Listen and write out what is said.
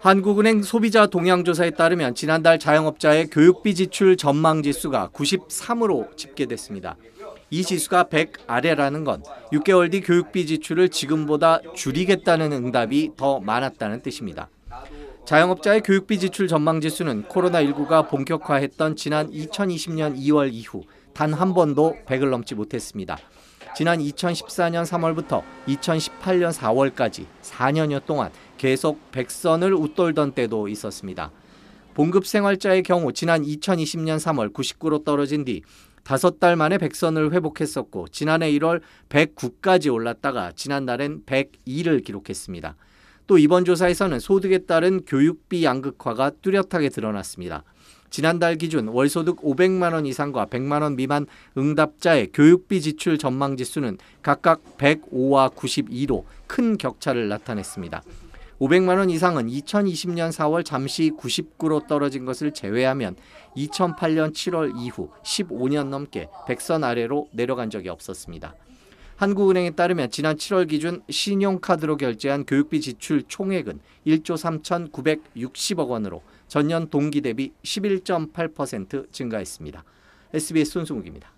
한국은행 소비자 동향조사에 따르면 지난달 자영업자의 교육비 지출 전망 지수가 93으로 집계됐습니다. 이 지수가 100 아래라는 건 6개월 뒤 교육비 지출을 지금보다 줄이겠다는 응답이 더 많았다는 뜻입니다. 자영업자의 교육비 지출 전망 지수는 코로나19가 본격화했던 지난 2020년 2월 이후 단한 번도 100을 넘지 못했습니다. 지난 2014년 3월부터 2018년 4월까지 4년여 동안 계속 100선을 웃돌던 때도 있었습니다. 봉급 생활자의 경우 지난 2020년 3월 99로 떨어진 뒤 5달 만에 1선을 회복했었고 지난해 1월 109까지 올랐다가 지난달엔 102를 기록했습니다. 또 이번 조사에서는 소득에 따른 교육비 양극화가 뚜렷하게 드러났습니다. 지난달 기준 월소득 500만 원 이상과 100만 원 미만 응답자의 교육비 지출 전망 지수는 각각 105와 92로 큰 격차를 나타냈습니다. 500만 원 이상은 2020년 4월 잠시 99로 떨어진 것을 제외하면 2008년 7월 이후 15년 넘게 100선 아래로 내려간 적이 없었습니다. 한국은행에 따르면 지난 7월 기준 신용카드로 결제한 교육비 지출 총액은 1조 3,960억 원으로 전년 동기 대비 11.8% 증가했습니다. SBS 손수욱입니다.